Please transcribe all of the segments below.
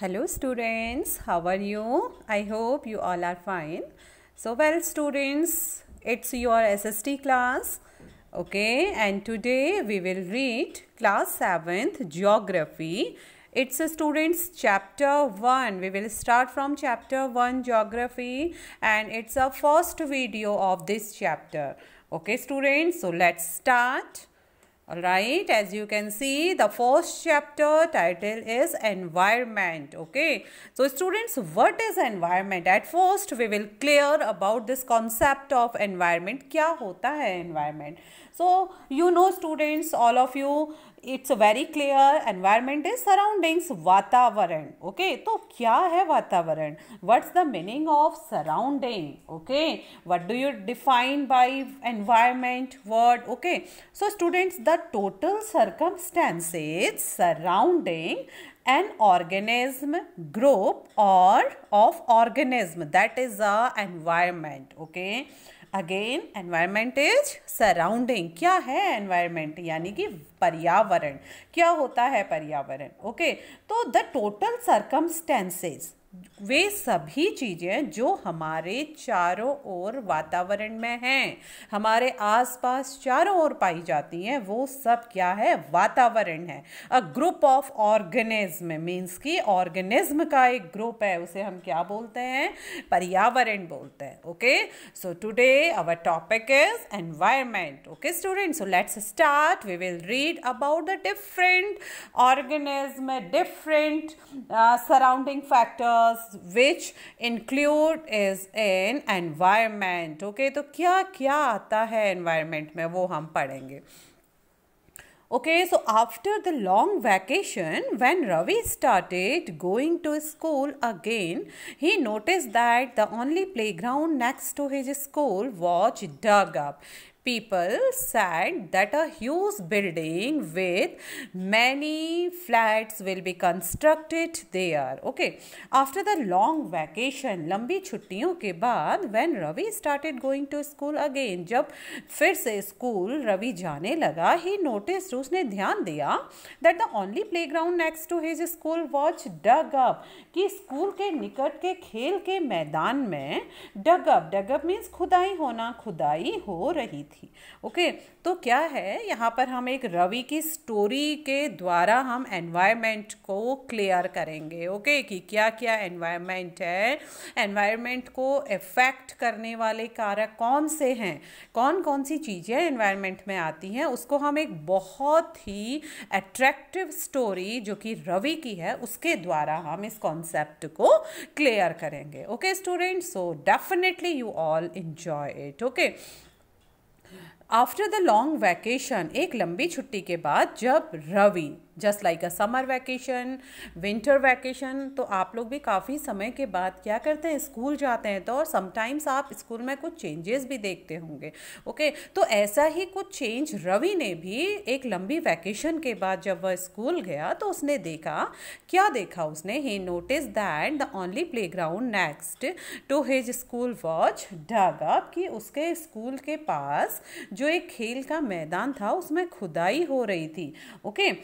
Hello students, how are you? I hope you all are fine. So well students, it's your SST class. Okay, and today we will read class 7th Geography. It's a students chapter 1. We will start from chapter 1 Geography and it's a first video of this chapter. Okay students, so let's start. Alright, as you can see, the first chapter title is environment. Okay, so students, what is environment? At first, we will clear about this concept of environment. Kya hota hai environment? So, you know students, all of you, it's very clear environment is surroundings वातावरण okay तो क्या है वातावरण what's the meaning of surrounding okay what do you define by environment word okay so students the total circumstances surrounding an organism group or of organism that is the environment okay again environment is surrounding क्या है environment यानी कि पर्यावरण क्या होता है पर्यावरण okay okay? तो द टोटल सरकमस्टेंसेज वे सभी चीज़ें जो हमारे चारों ओर वातावरण में हैं हमारे आसपास चारों ओर पाई जाती हैं वो सब क्या है वातावरण है a group of organism means कि ऑर्गेनिज्म का एक ग्रुप है उसे हम क्या बोलते हैं पर्यावरण बोलते हैं okay so today our topic is environment okay student so let's start we will read about the different organism different surrounding factor factors which include is in environment okay तो क्या क्या आता है एनवायरमेंट में वो हम पढ़ेंगे Okay, so after the long vacation, when Ravi started going to school again, he noticed that the only playground next to his school was dug up. people said that a huge building with many flats will be constructed there. Okay. After the long vacation, लंबी छुट्टियों के बाद when Ravi started going to school again, जब फिर से school Ravi जाने लगा he noticed उसने ध्यान दिया that the only playground next to his school was dug up कि स्कूल के निकट के खेल के मैदान में dug up means खुदाई होना खुदाई हो रही थी थी ओके तो क्या है यहाँ पर हम एक रवि की स्टोरी के द्वारा हम एनवायरमेंट को क्लियर करेंगे ओके कि क्या क्या एनवायरमेंट है एनवायरमेंट को इफ़ेक्ट करने वाले कारक कौन से हैं कौन कौन सी चीज़ें एनवायरमेंट में आती हैं उसको हम एक बहुत ही अट्रैक्टिव स्टोरी जो कि रवि की है उसके द्वारा हम इस कॉन्सेप्ट को क्लियर करेंगे okay student so definitely you all enjoy it okay after the long vacation एक लंबी छुट्टी के बाद जब Ravi just like a summer vacation winter vacation तो आप लोग भी काफ़ी समय के बाद क्या करते हैं स्कूल जाते हैं तो और समटाइम्स आप स्कूल में कुछ चेंजेस भी देखते होंगे ओके तो ऐसा ही कुछ चेंज रवि ने भी एक लंबी वैकेशन के बाद जब वह स्कूल गया तो उसने देखा क्या देखा उसने he notice that the only playground next to his school was dug कि उसके स्कूल के पास जो एक खेल का मैदान था उसमें खुदाई हो रही थी okay okay?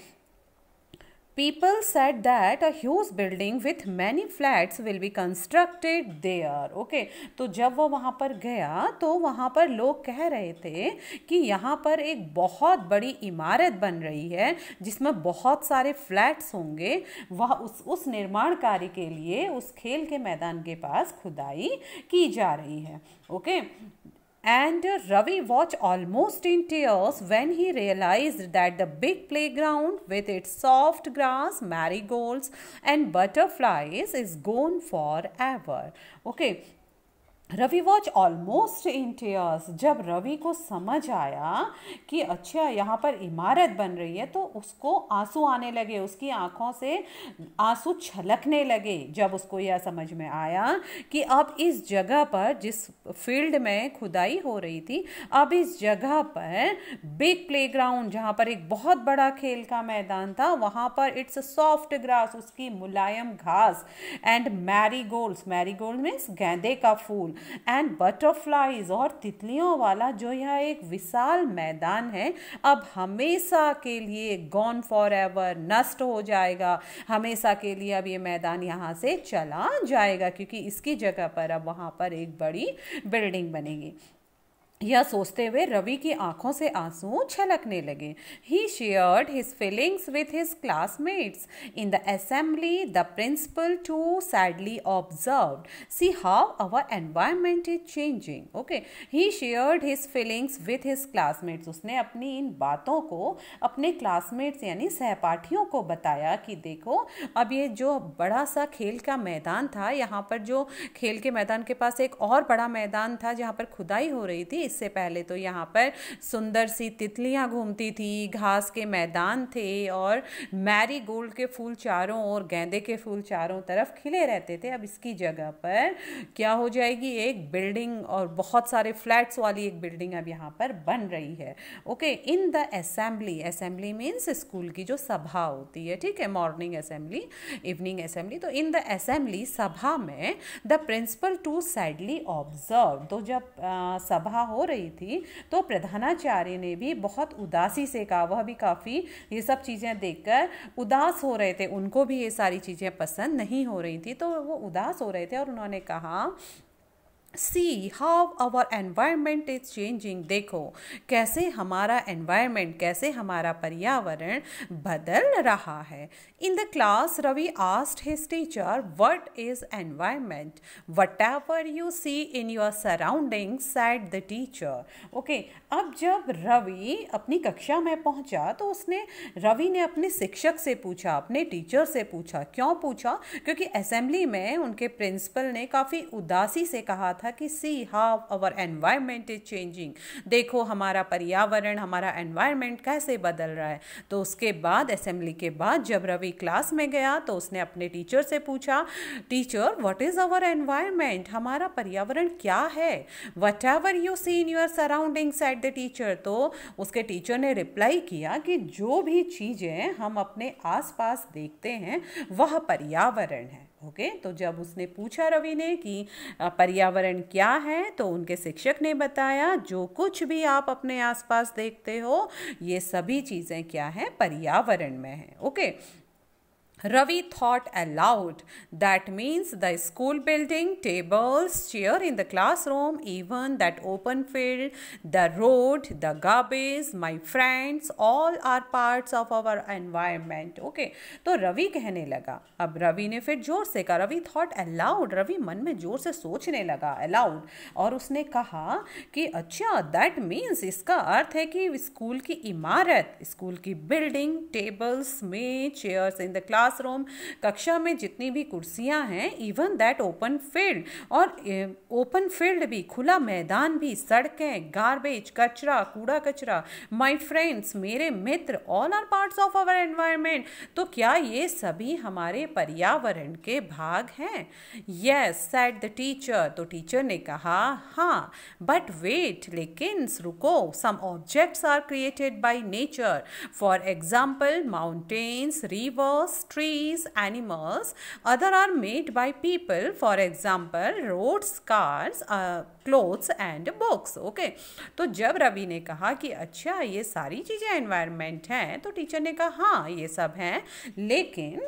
People said that a huge building with many flats will be constructed there. Okay, तो जब वो वहाँ पर गया तो वहाँ पर लोग कह रहे थे कि यहाँ पर एक बहुत बड़ी इमारत बन रही है जिसमें बहुत सारे फ्लैट्स होंगे वह उस उस निर्माण कार्य के लिए उस खेल के मैदान के पास खुदाई की जा रही है okay okay? And Ravi watched almost in tears when he realized that the big playground with its soft grass, marigolds and butterflies is gone forever. Okay, Ravi was almost in tears जब रवि को समझ आया कि अच्छा यहाँ पर इमारत बन रही है तो उसको आंसू आने लगे उसकी आंखों से आंसू छलकने लगे जब उसको यह समझ में आया कि अब इस जगह पर जिस फील्ड में खुदाई हो रही थी अब इस जगह पर बिग प्लेग्राउंड जहाँ पर एक बहुत बड़ा खेल का मैदान था वहाँ पर इट्स सॉफ्ट ग्रास उसकी मुलायम घास and marigold marigold means गेंदे का फूल एंड बटरफ्लाईज और तितलियों वाला जो यह एक विशाल मैदान है अब हमेशा के लिए गॉन फॉर एवर नष्ट हो जाएगा हमेशा के लिए अब ये मैदान यहाँ से चला जाएगा क्योंकि इसकी जगह पर अब वहाँ पर एक बड़ी बिल्डिंग बनेगी यह सोचते हुए रवि की आंखों से आंसू छलकने लगे he shared his feelings with his classmates in the assembly the principal too sadly observe see how our environment is changing okay he shared his feelings with his classmates उसने अपनी इन बातों को अपने क्लासमेट्स यानी सहपाठियों को बताया कि देखो अब ये जो बड़ा सा खेल का मैदान था यहाँ पर जो खेल के मैदान के पास एक और बड़ा मैदान था जहाँ पर खुदाई हो रही थी इससे पहले तो यहाँ पर सुंदर सी तितलियाँ घूमती थी घास के मैदान थे और मैरी गोल्ड के फूल चारों और गेंदे के फूल चारों तरफ खिले रहते थे अब इसकी जगह पर क्या हो जाएगी एक बिल्डिंग और बहुत सारे फ्लैट्स वाली एक बिल्डिंग अब यहाँ पर बन रही है okay in the assembly assembly means school की जो सभा होती है ठीक है मॉर्निंग असेंबली इवनिंग असेंबली तो इन द असेंबली सभा में the principal too sadly observe तो जब आ, सभा हो रही थी तो प्रधानाचार्य ने भी बहुत उदासी से कहा वह भी काफ़ी ये सब चीज़ें देखकर उदास हो रहे थे उनको भी ये सारी चीज़ें पसंद नहीं हो रही थी तो वो उदास हो रहे थे और उन्होंने कहा see how our environment is changing देखो कैसे हमारा एनवायरमेंट कैसे हमारा पर्यावरण बदल रहा है in the class Ravi asked his teacher what is environment whatever you see in your surrounding said the teacher okay अब जब रवि अपनी कक्षा में पहुंचा तो उसने रवि ने अपने शिक्षक से पूछा अपने टीचर से पूछा क्यों पूछा क्योंकि असेंबली में उनके प्रिंसिपल ने काफ़ी उदासी से कहा था था कि see how our environment is changing देखो हमारा पर्यावरण हमारा एनवायरमेंट कैसे बदल रहा है तो उसके बाद असेंबली के बाद जब रवि क्लास में गया तो उसने अपने टीचर से पूछा teacher what is our environment हमारा पर्यावरण क्या है whatever you see in your surrounding said the teacher तो उसके टीचर ने रिप्लाई किया कि जो भी चीज़ें हम अपने आसपास देखते हैं वह पर्यावरण है ओके तो जब उसने पूछा रवि ने कि पर्यावरण क्या है तो उनके शिक्षक ने बताया जो कुछ भी आप अपने आसपास देखते हो ये सभी चीज़ें क्या हैं पर्यावरण में हैं okay Ravi thought aloud. That means the school building, tables, chair in the classroom, even that open field, the road, the garbage, my friends, all are parts of our environment. Okay. तो रवि कहने लगा अब रवि ने फिर जोर से कहा Ravi thought aloud. Ravi मन में जोर से सोचने लगा aloud. और उसने कहा कि अच्छा that means इसका अर्थ है कि स्कूल की इमारत स्कूल की बिल्डिंग टेबल्स में chairs in the class classroom कक्षा में जितनी भी कुर्सियां हैं इवन दैट ओपन फील्ड और ओपन फील्ड भी खुला मैदान भी सड़कें गार्बेज कचरा कूड़ा कचरा माई फ्रेंड्स मेरे मित्र all are parts of our environment तो क्या ये सभी हमारे पर्यावरण के भाग हैं यस सेट द टीचर तो टीचर ने कहा हाँ बट वेट लेकिन रुको some objects are created by nature for example mountains rivers trees, animals. Other are made by people, for example, roads, cars, uh, clothes and books. Okay. तो जब रवि ने कहा कि अच्छा ये सारी चीज़ें एनवायरनमेंट हैं तो टीचर ने कहा हाँ ये सब हैं लेकिन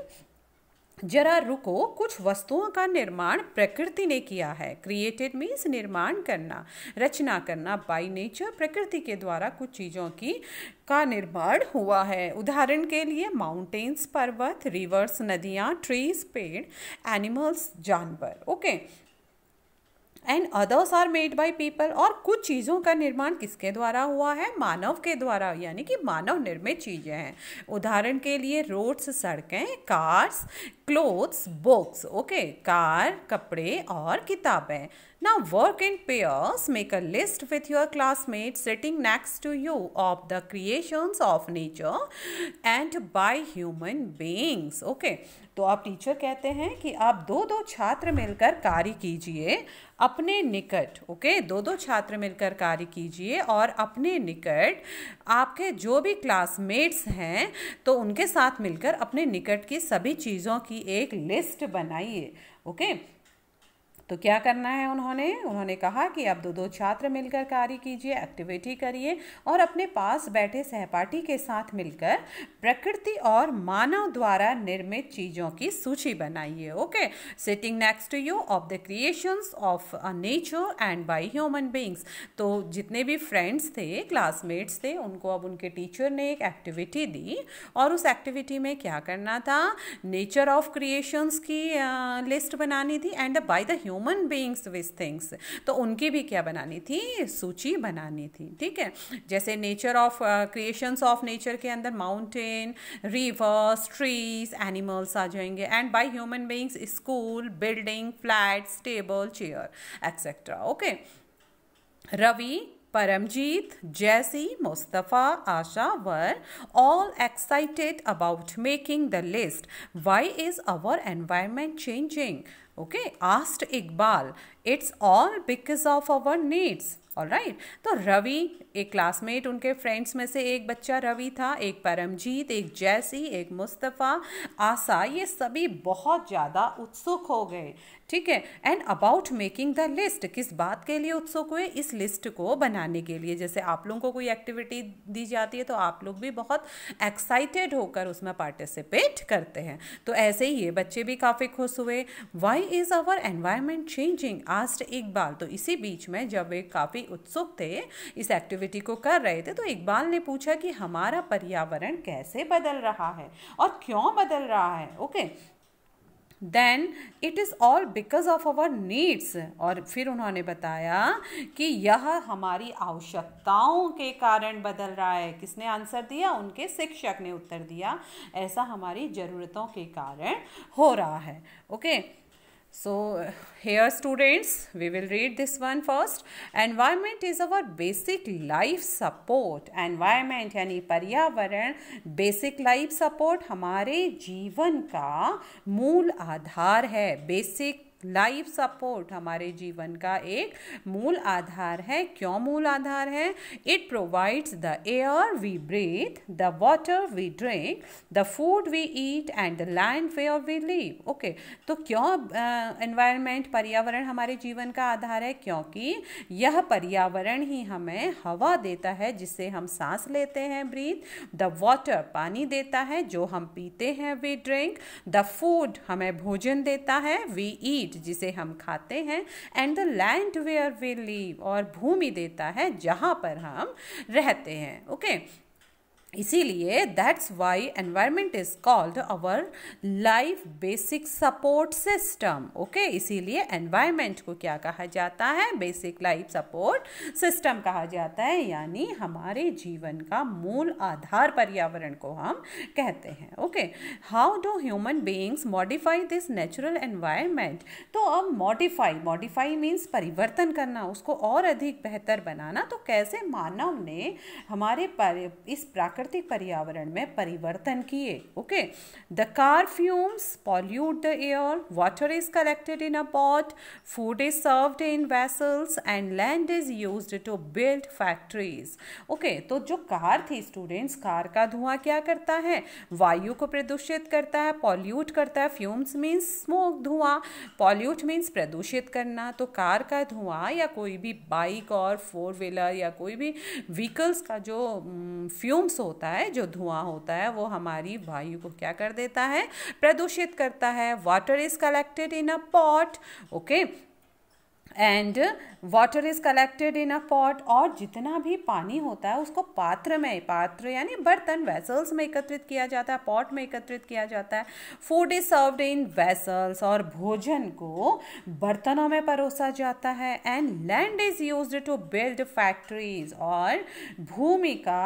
जरा रुको कुछ वस्तुओं का निर्माण प्रकृति ने किया है क्रिएटेड मीन्स निर्माण करना रचना करना बाई नेचर प्रकृति के द्वारा कुछ चीज़ों की का निर्माण हुआ है उदाहरण के लिए माउंटेन्स पर्वत रिवर्स नदियाँ ट्रीज पेड़ एनिमल्स जानवर okay and others are made by people और कुछ चीज़ों का निर्माण किसके द्वारा हुआ है मानव के द्वारा यानी कि मानव निर्मित चीज़ें हैं उदाहरण के लिए रोड्स सड़कें cars clothes books okay car कपड़े और किताबें ना work in pairs make a list with your classmate sitting next to you of the creations of nature and by human beings okay तो आप टीचर कहते हैं कि आप दो दो छात्र मिलकर कार्य कीजिए अपने निकट ओके दो दो छात्र मिलकर कार्य कीजिए और अपने निकट आपके जो भी क्लासमेट्स हैं तो उनके साथ मिलकर अपने निकट की सभी चीज़ों की एक लिस्ट बनाइए ओके तो क्या करना है उन्होंने उन्होंने कहा कि अब दो दो छात्र मिलकर कार्य कीजिए एक्टिविटी करिए और अपने पास बैठे सहपाठी के साथ मिलकर प्रकृति और मानव द्वारा निर्मित चीज़ों की सूची बनाइए okay sitting next to you of the creations of nature and by human beings तो जितने भी फ्रेंड्स थे क्लासमेट्स थे उनको अब उनके टीचर ने एक एक्टिविटी दी और उस एक्टिविटी में क्या करना था नेचर ऑफ क्रिएशंस की लिस्ट बनानी थी and by the human human beings with things तो उनकी भी क्या बनानी थी सूची बनानी थी ठीक है जैसे nature of creations of nature के अंदर माउंटेन रिवर्स ट्रीज एनिमल्स आ जाएंगे and by human beings school building flat table chair etcetera okay Ravi Paramjit Jassi Mustafa Asha were all excited about making the list why is our environment changing okay asked Iqbal it's all because of our needs और right तो रवि एक classmate उनके friends में से एक बच्चा रवि था एक परमजीत एक जैसी एक मुस्तफ़ा आशा ये सभी बहुत ज़्यादा उत्सुक हो गए ठीक है and about making the list किस बात के लिए उत्सुक हुए इस लिस्ट को बनाने के लिए जैसे आप लोगों को कोई एक्टिविटी दी जाती है तो आप लोग भी बहुत एक्साइटेड होकर उसमें पार्टिसिपेट करते हैं तो ऐसे ही ये बच्चे भी काफ़ी खुश हुए why is our environment changing asked Iqbal तो इसी बीच में जब वे काफ़ी उत्सुक थे इस एक्टिविटी को कर रहे थे तो इकबाल ने पूछा कि हमारा पर्यावरण कैसे बदल रहा है और क्यों बदल रहा है okay okay. Then it is all because of our needs और फिर उन्होंने बताया कि यह हमारी आवश्यकताओं के कारण बदल रहा है किसने आंसर दिया उनके शिक्षक ने उत्तर दिया ऐसा हमारी ज़रूरतों के कारण हो रहा है okay okay? So here students, we will read this one first. Environment is our basic life support. Environment yani paryavaran basic life support hamare jeevan ka mool aadhar hai Basic life support हमारे जीवन का एक मूल आधार है क्यों मूल आधार है it provides the air we breathe the water we drink the food we eat and the land of we live okay तो क्यों एनवायरनमेंट uh, पर्यावरण हमारे जीवन का आधार है क्योंकि यह पर्यावरण ही हमें हवा देता है जिससे हम सांस लेते हैं ब्रीथ द वाटर पानी देता है जो हम पीते हैं वी ड्रिंक द फूड हमें भोजन देता है वी ईट ईट जिसे हम खाते हैं and the land where we live और भूमि देता है जहाँ पर हम रहते हैं ओके okay? इसीलिए that's why environment is called our life basic support system okay इसीलिए एनवायरमेंट को क्या कहा जाता है बेसिक लाइफ सपोर्ट सिस्टम कहा जाता है यानी हमारे जीवन का मूल आधार पर्यावरण को हम कहते हैं okay how do human beings modify this natural environment तो अब मॉडिफाई मॉडिफाई मीन्स परिवर्तन करना उसको और अधिक बेहतर बनाना तो कैसे मानव ने हमारे इस प्राकृतिक प्राकृतिक पर्यावरण में परिवर्तन किए okay the car fumes pollute the air water is collected in a pot food is served in vessels and land is use to build factories okay तो जो कार थी स्टूडेंट्स कार का धुआं क्या करता है वायु को प्रदूषित करता है पॉल्यूट करता है फ्यूम्स मीन्स स्मोक धुआं पॉल्यूट मीन्स प्रदूषित करना तो कार का धुआं या कोई भी बाइक और फोर व्हीलर या कोई भी व्हीकल्स का जो फ्यूम्स mm, um, होता है जो धुआं होता है वो हमारी वायु को क्या कर देता है प्रदूषित करता है water is collected in a pot okay and water is collected in a pot और जितना भी पानी होता है उसको पात्र में पात्र यानी बर्तन वेसल्स में एकत्रित किया जाता है पॉट में एकत्रित किया जाता है food is served in vessels और भोजन को बर्तनों में परोसा जाता है and land is use to build factories और भूमि का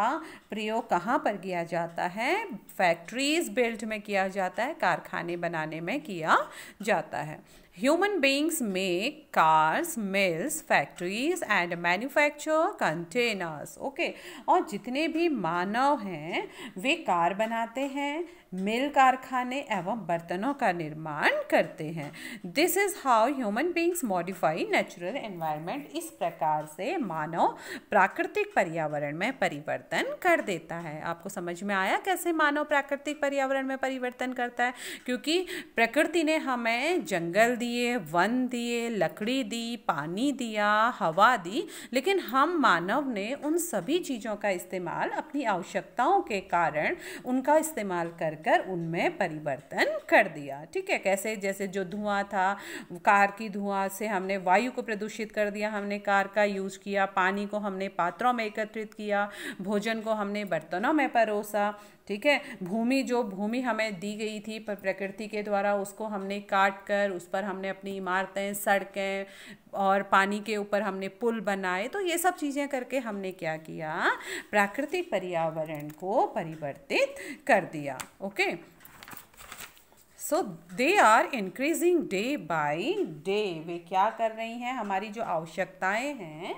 प्रयोग कहाँ पर किया जाता है फैक्ट्रीज बिल्ड में किया जाता है कारखाने बनाने में किया जाता है human beings make cars mills factories and manufacture containers okay और जितने भी मानव हैं वे कार बनाते हैं मिल कारखाने एवं बर्तनों का निर्माण करते हैं this is how human beings modify natural environment इस प्रकार से मानव प्राकृतिक पर्यावरण में परिवर्तन कर देता है आपको समझ में आया कैसे मानव प्राकृतिक पर्यावरण में परिवर्तन करता है क्योंकि प्रकृति ने हमें जंगल दिए वन दिए लकड़ी दी पानी दिया या हवा दी लेकिन हम मानव ने उन सभी चीज़ों का इस्तेमाल अपनी आवश्यकताओं के कारण उनका इस्तेमाल कर कर उनमें परिवर्तन कर दिया ठीक है कैसे जैसे जो धुआं था कार की धुआं से हमने वायु को प्रदूषित कर दिया हमने कार का यूज़ किया पानी को हमने पात्रों में एकत्रित किया भोजन को हमने बर्तनों में परोसा ठीक है भूमि जो भूमि हमें दी गई थी पर प्रकृति के द्वारा उसको हमने काट कर उस पर हमने अपनी इमारतें सड़कें और पानी के ऊपर हमने पुल बनाए तो ये सब चीज़ें करके हमने क्या किया प्राकृतिक पर्यावरण को परिवर्तित कर दिया okay so they are increasing day by day वे क्या कर रही हैं हमारी जो आवश्यकताएं हैं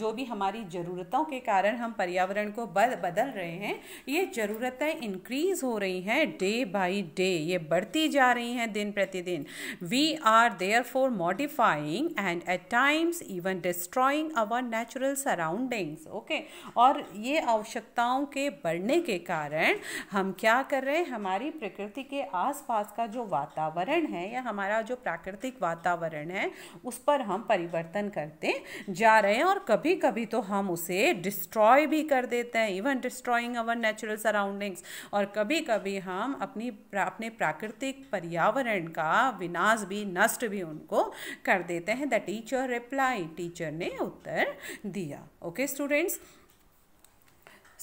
जो भी हमारी ज़रूरतों के कारण हम पर्यावरण को बद बदल रहे हैं ये ज़रूरतें इंक्रीज हो रही हैं डे बाय डे ये बढ़ती जा रही हैं दिन प्रतिदिन we are there for modifying and at times even destroying our natural surroundings okay और ये आवश्यकताओं के बढ़ने के कारण हम क्या कर रहे हैं हमारी प्रकृति के आसपास का का जो वातावरण है या हमारा जो प्राकृतिक वातावरण है उस पर हम परिवर्तन करते जा रहे हैं और कभी कभी तो हम उसे डिस्ट्रॉय भी कर देते हैं even destroying our natural surroundings और कभी कभी हम अपनी अपने प्राकृतिक पर्यावरण का विनाश भी नष्ट भी उनको कर देते हैं द टीचर रिप्लाई टीचर ने उत्तर दिया okay okay, students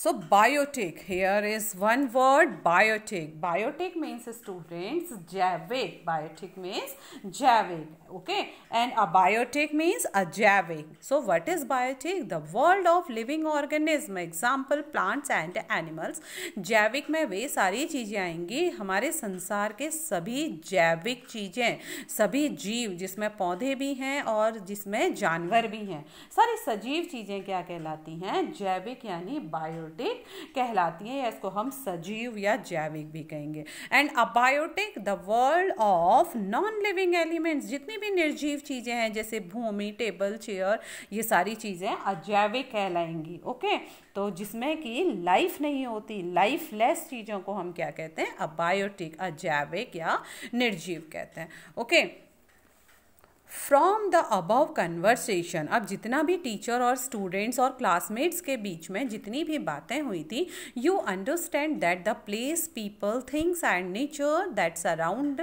So biotic, here is one word, biotic. Biotic means students, Javic. Biotic means Javic, okay. And abiotic means ajavic. So what is biotic? The world of living organism, example plants and animals. जैविक में वे सारी चीज़ें आएंगी हमारे संसार के सभी जैविक चीज़ें सभी जीव जिसमें पौधे भी हैं और जिसमें जानवर भी हैं सारी सजीव चीज़ें क्या कहलाती हैं जैविक यानी बायो अबायोटिक कहलाती हैं या इसको हम सजीव या जैविक भी कहेंगे and abiotic the world of non living elements जितनी भी निर्जीव चीज़ें हैं जैसे भूमि टेबल चेयर ये सारी चीज़ें अजैविक कहलाएंगी ओके तो जिसमें कि लाइफ नहीं होती लाइफ लेस चीज़ों को हम क्या कहते हैं अबायोटिक अजैविक या निर्जीव कहते हैं okay okay? From the above conversation अब जितना भी टीचर और स्टूडेंट्स और क्लासमेट्स के बीच में जितनी भी बातें हुई थी you understand that the place people things and nature that surround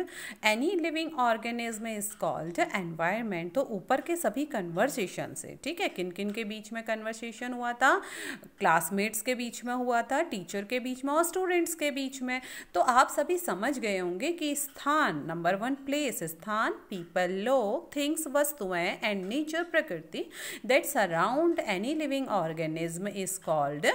any living organism is called environment तो ऊपर के सभी कन्वर्सेशन से ठीक है किन किन के बीच में कन्वर्सेशन हुआ था क्लासमेट्स के बीच में हुआ था टीचर के बीच में और स्टूडेंट्स के बीच में तो आप सभी समझ गए होंगे कि स्थान नंबर वन प्लेस स्थान पीपल लोग थिंग्स वस्तुएं एंड नेचर प्रकृति that surround any living organism is called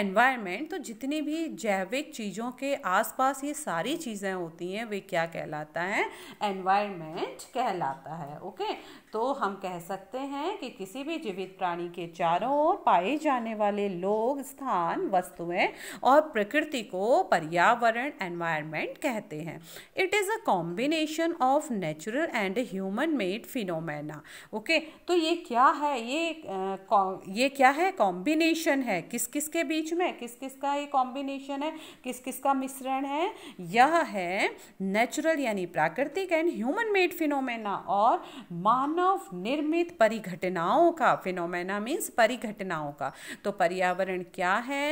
environment तो जितनी भी जैविक चीज़ों के आसपास ये सारी चीज़ें होती हैं वे क्या कहलाता है एनवायरमेंट कहलाता है ओके तो हम कह सकते हैं कि किसी भी जीवित प्राणी के चारों ओर पाए जाने वाले लोग स्थान वस्तुएं और प्रकृति को पर्यावरण एनवायरमेंट कहते हैं it is a combination of natural and human made phenomena okay तो ये क्या है ये आ, ये क्या है कॉम्बिनेशन है किस किस के बीच में किस किस का ये कॉम्बिनेशन है किस किस का मिश्रण है यह है नेचुरल यानी प्राकृतिक एंड ह्यूमन मेड फिनोमेना और मानव निर्मित परिघटनाओं का फिनोमेना मीन्स परिघटनाओं का तो पर्यावरण क्या है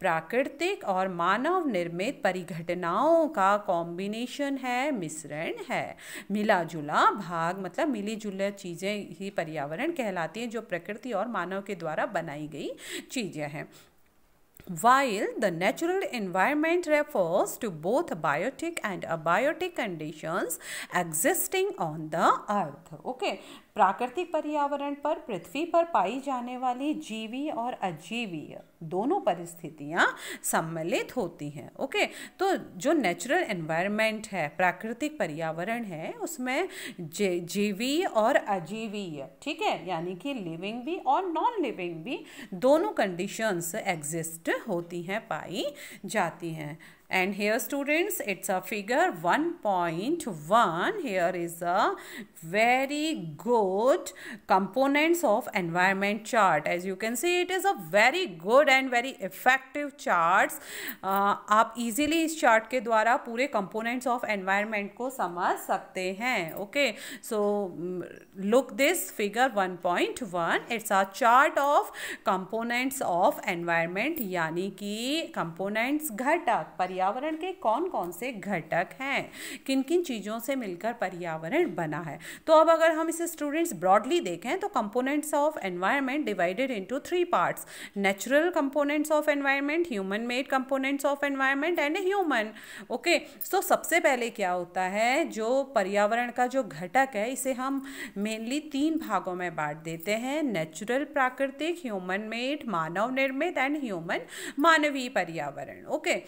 प्राकृतिक और मानव निर्मित परिघटनाओं का कॉम्बिनेशन है मिश्रण है मिला जुला भाग मतलब मिला मिली जुली चीज़ें ही पर्यावरण कहलाती हैं जो प्रकृति और मानव के द्वारा बनाई गई चीज़ें हैं while the natural environment refers to both biotic and abiotic conditions existing on the earth okay प्राकृतिक पर्यावरण पर पृथ्वी पर पाई जाने वाली जीवी और अजीवीय दोनों परिस्थितियाँ सम्मिलित होती हैं ओके तो जो नेचुरल एनवायरनमेंट है प्राकृतिक पर्यावरण है उसमें जे और अजीवीय ठीक है यानी कि लिविंग भी और नॉन लिविंग भी दोनों कंडीशंस एग्जिस्ट होती हैं पाई जाती हैं and here students it's a figure 1.1 here is a very good components of environment chart as you can see it is a very good and very effective charts uh, आप easily chart ke द्वारा pure components of environment ko samaj sakte हैं okay so mm, look this figure 1.1 it's a chart of components of environment yani ki components घटक परि पर्यावरण के कौन कौन से घटक हैं किन किन चीज़ों से मिलकर पर्यावरण बना है तो अब अगर हम इसे स्टूडेंट्स ब्रॉडली देखें तो components of environment divided into three parts natural components of environment human made components of environment and human okay so सबसे पहले क्या होता है जो पर्यावरण का जो घटक है इसे हम मेनली तीन भागों में बांट देते हैं नेचुरल प्राकृतिक ह्यूमन मेड मानव निर्मित एंड ह्यूमन मानवीय पर्यावरण ओके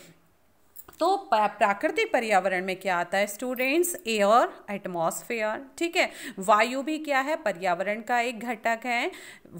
तो प्राकृतिक पर्यावरण में क्या आता है स्टूडेंट्स एयर एटमॉस्फेयर ठीक है वायु भी क्या है पर्यावरण का एक घटक है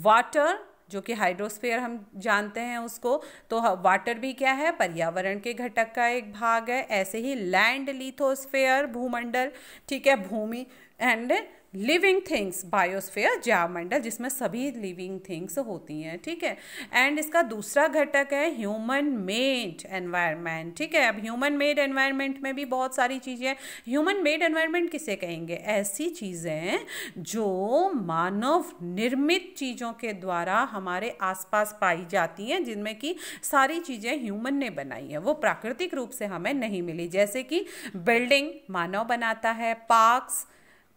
वाटर जो कि हाइड्रोस्फेयर हम जानते हैं उसको तो वाटर भी क्या है पर्यावरण के घटक का एक भाग है ऐसे ही लैंड लिथोस्फेयर भूमंडल ठीक है भूमि एंड लिविंग थिंग्स बायोस्फेयर जैवमंडल जिसमें सभी लिविंग थिंग्स होती हैं ठीक है एंड इसका दूसरा घटक है ह्यूमन मेड एनवायरनमेंट ठीक है अब ह्यूमन मेड एनवायरनमेंट में भी बहुत सारी चीज़ें ह्यूमन मेड एनवायरनमेंट किसे कहेंगे ऐसी चीज़ें जो मानव निर्मित चीज़ों के द्वारा हमारे आसपास पाई जाती हैं जिनमें कि सारी चीज़ें ह्यूमन ने बनाई हैं वो प्राकृतिक रूप से हमें नहीं मिली जैसे कि बिल्डिंग मानव बनाता है पार्क्स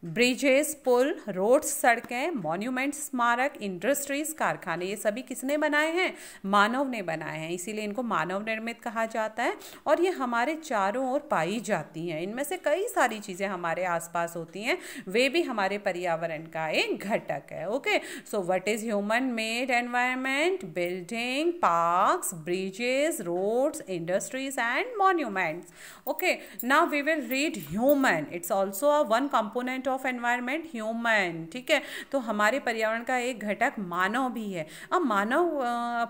ब्रिजेस पुल रोड्स सड़कें मॉन्यूमेंट स्मारक इंडस्ट्रीज कारखाने ये सभी किसने बनाए हैं मानव ने बनाए हैं इसीलिए इनको मानव निर्मित कहा जाता है और ये हमारे चारों ओर पाई जाती हैं इनमें से कई सारी चीज़ें हमारे आसपास होती हैं वे भी हमारे पर्यावरण का एक घटक है okay so what is human made environment building parks bridges roads industries and monuments okay now we will read human it's also a one component of environment human ठीक है तो हमारे पर्यावरण का एक घटक मानव भी है अब मानव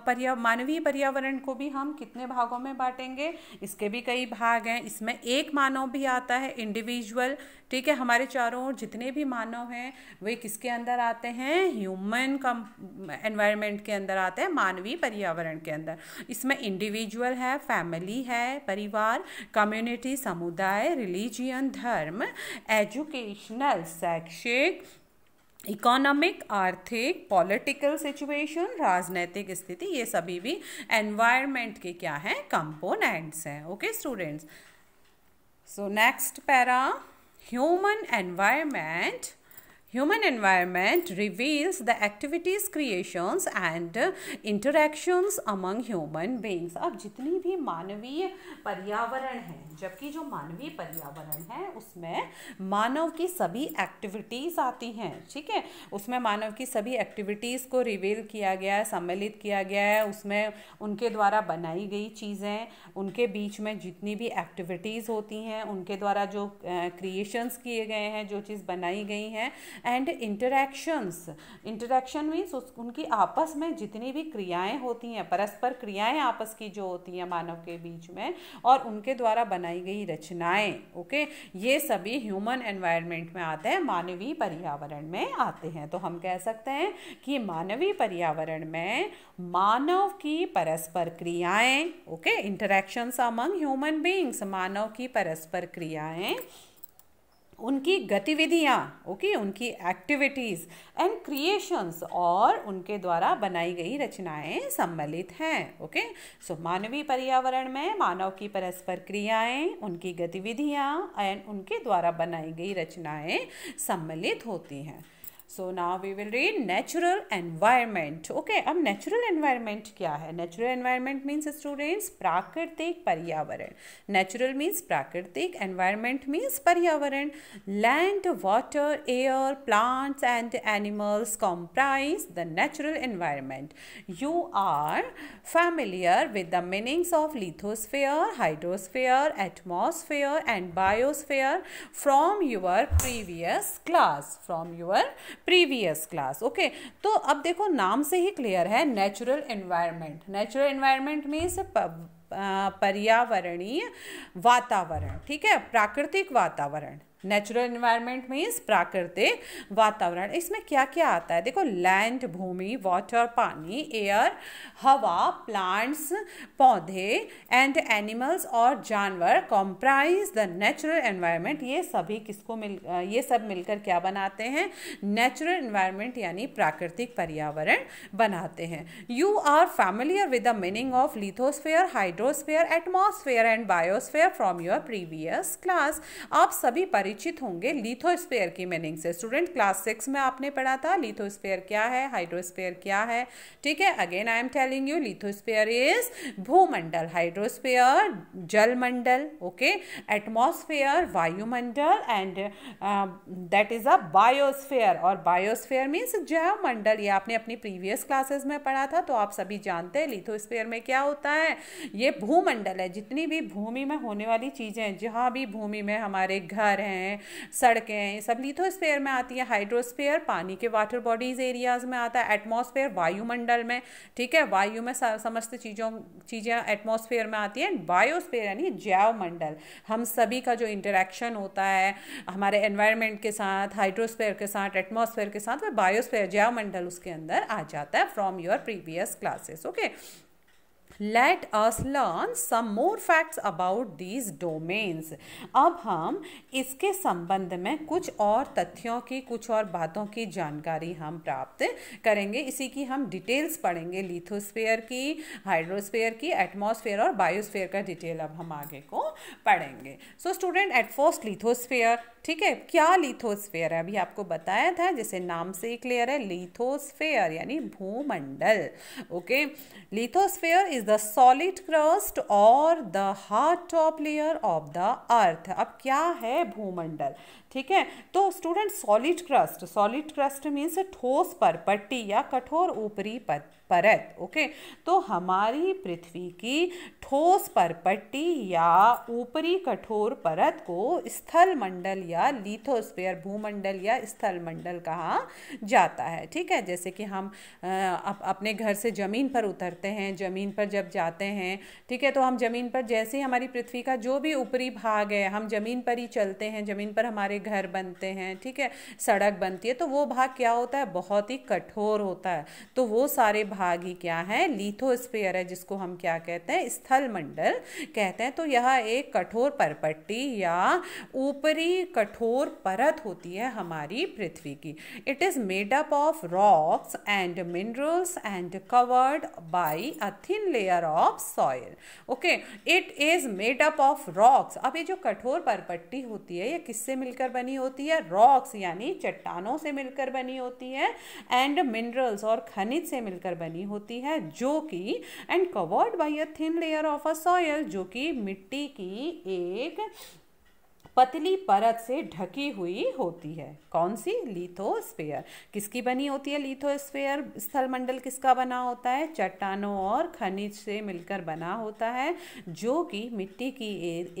पर्या मानवीय पर्यावरण को भी हम कितने भागों में बांटेंगे इसके भी कई भाग हैं इसमें एक मानव भी आता है इंडिविजुअल ठीक है हमारे चारों ओर जितने भी मानव हैं वे किसके अंदर आते हैं ह्यूमन का एनवायरनमेंट के अंदर आते हैं मानवीय पर्यावरण के अंदर इसमें इंडिविजुअल है फैमिली है परिवार कम्युनिटी समुदाय रिलीजियन धर्म एजुकेशनल वेल शैक्षिक इकोनॉमिक आर्थिक पॉलिटिकल सिचुएशन राजनैतिक स्थिति ये सभी भी एनवायरमेंट के क्या हैं कंपोनेंट्स हैं okay students so next para human environment Human environment reveals the activities, creations and interactions among human beings. अब जितनी भी मानवीय पर्यावरण है जबकि जो मानवीय पर्यावरण है उसमें मानव की सभी एक्टिविटीज़ आती हैं ठीक है उसमें मानव की सभी एक्टिविटीज़ को रिवील किया गया है सम्मिलित किया गया है उसमें उनके द्वारा बनाई गई चीज़ें उनके बीच में जितनी भी एक्टिविटीज़ होती हैं उनके द्वारा जो क्रिएशंस किए गए हैं जो चीज़ बनाई गई हैं एंड इंटरेक्शंस इंटरेक्शन मीन्स उनकी आपस में जितनी भी क्रियाएं होती हैं परस्पर क्रियाएं आपस की जो होती हैं मानव के बीच में और उनके द्वारा बनाई गई रचनाएं ओके ये सभी ह्यूमन एनवायरनमेंट में आते हैं मानवीय पर्यावरण में आते हैं तो हम कह सकते हैं कि मानवीय पर्यावरण में मानव की परस्पर क्रियाएं okay interactions among human beings मानव की परस्पर क्रियाएं उनकी गतिविधियाँ ओके उनकी एक्टिविटीज़ एंड क्रिएशंस और उनके द्वारा बनाई गई रचनाएं सम्मिलित हैं ओके सो मानवीय पर्यावरण में मानव की परस्पर क्रियाएं उनकी गतिविधियाँ एंड उनके द्वारा बनाई गई रचनाएं सम्मिलित होती हैं so now we will read natural environment okay अब नेचुरल एनवायरनमेंट क्या है नेचुरल एनवायरनमेंट मीन्स स्टूडेंट्स प्राकृतिक पर्यावरण नेचुरल मीन्स प्राकृतिक एनवायरनमेंट मीन्स पर्यावरण land water air plants and animals comprise the natural environment you are familiar with the meanings of lithosphere, hydrosphere, atmosphere and biosphere from your previous class, from your previous class okay तो अब देखो नाम से ही clear है natural environment natural environment means पर्यावरणीय वातावरण ठीक है प्राकृतिक वातावरण नेचुरल इन्वायरमेंट मीन्स प्राकृतिक वातावरण इसमें क्या क्या आता है देखो लैंड भूमि वाटर पानी एयर हवा प्लांट्स पौधे एंड एनिमल्स और जानवर कॉम्प्राइज द नेचुरल एनवायरनमेंट ये सभी किसको मिल ये सब मिलकर क्या बनाते हैं नेचुरल इन्वायरमेंट यानी प्राकृतिक पर्यावरण बनाते हैं you are familiar with the meaning of lithosphere hydrosphere atmosphere and biosphere from your previous class आप सभी परि परिचित होंगे लीथोस्पेयर की मीनिंग से स्टूडेंट क्लास सिक्स में आपने पढ़ा था लीथोस्पेयर क्या है हाइड्रोस्पेयर क्या है ठीक है again I am telling you lithosphere is भूमंडल हाइड्रोस्पेयर जलमंडल ओके एटमोस्फेयर वायुमंडल and that is a biosphere और बायोस्फेयर मीन्स जैव मंडल ये आपने अपनी प्रीवियस क्लासेस में पढ़ा था तो आप सभी जानते हैं लिथोस्फेयर में क्या होता है ये भूमंडल है जितनी भी भूमि में होने वाली चीज़ें जहाँ भी भूमि में हमारे घर हैं हैं सड़कें हैं ये सब लिथोस्फेयर में आती है हाइड्रोस्फेयर पानी के वाटर बॉडीज एरियाज में आता है एटमोसफेयर वायुमंडल में ठीक है वायु में समस्त चीज़ों चीज़ें एटमोसफेयर में आती हैं बायोस्फेयर यानी जैव मंडल हम सभी का जो इंटरेक्शन होता है हमारे एनवायरमेंट के साथ हाइड्रोस्फेयर के साथ एटमोसफेयर के साथ वह बायोस्फेयर जैव मंडल उसके अंदर आ जाता है from your previous classes okay let us learn some more facts about these domains अब हम इसके संबंध में कुछ और तथ्यों की कुछ और बातों की जानकारी हम प्राप्त करेंगे इसी की हम डिटेल्स पढ़ेंगे लिथोस्फेयर की हाइड्रोस्फेयर की एटमोसफेयर और बायोस्फेयर का डिटेल अब हम आगे को पढ़ेंगे so student at first lithosphere ठीक है क्या लिथोस्फेयर है अभी आपको बताया था जैसे नाम से ही क्लियर है लिथोस्फेयर यानी भूमंडल okay lithosphere is the solid crust or the hard top layer of the earth अब क्या है भूमंडल ठीक है तो student solid crust solid crust means ठोस पर पट्टी या कठोर ऊपरी पर परत ओके तो हमारी पृथ्वी की ठोस पर पट्टी या ऊपरी कठोर परत को स्थल मंडल या लिथोस्फेयर भूमंडल या स्थल मंडल कहा जाता है ठीक है जैसे कि हम अप, अपने घर से ज़मीन पर उतरते हैं ज़मीन पर जब जाते हैं ठीक है तो हम ज़मीन पर जैसे ही हमारी पृथ्वी का जो भी ऊपरी भाग है हम ज़मीन पर ही चलते हैं ज़मीन पर हमारे घर बनते हैं ठीक है सड़क बनती है तो वो भाग क्या होता है बहुत ही कठोर होता है तो वो सारे भाग ही क्या है लीथोस्फेयर है जिसको हम क्या कहते हैं स्थल मंडल कहते हैं तो यह एक कठोर परपट्टी या ऊपरी कठोर परत होती है हमारी पृथ्वी की it is made up of rocks and minerals and covered by a thin layer of soil okay it is made up of rocks अब ये जो कठोर परपट्टी होती है ये किससे मिलकर बनी होती है रॉक्स यानी चट्टानों से मिलकर बनी होती है एंड मिनरल्स और खनिज से मिलकर बनी होती है जो कि and covered by a thin layer of a soil जो कि मिट्टी की एक पतली परत से ढकी हुई होती है कौन सी लीथोस्फेयर किसकी बनी होती है लीथोस्फेयर स्थलमंडल किसका बना होता है चट्टानों और खनिज से मिलकर बना होता है जो कि मिट्टी की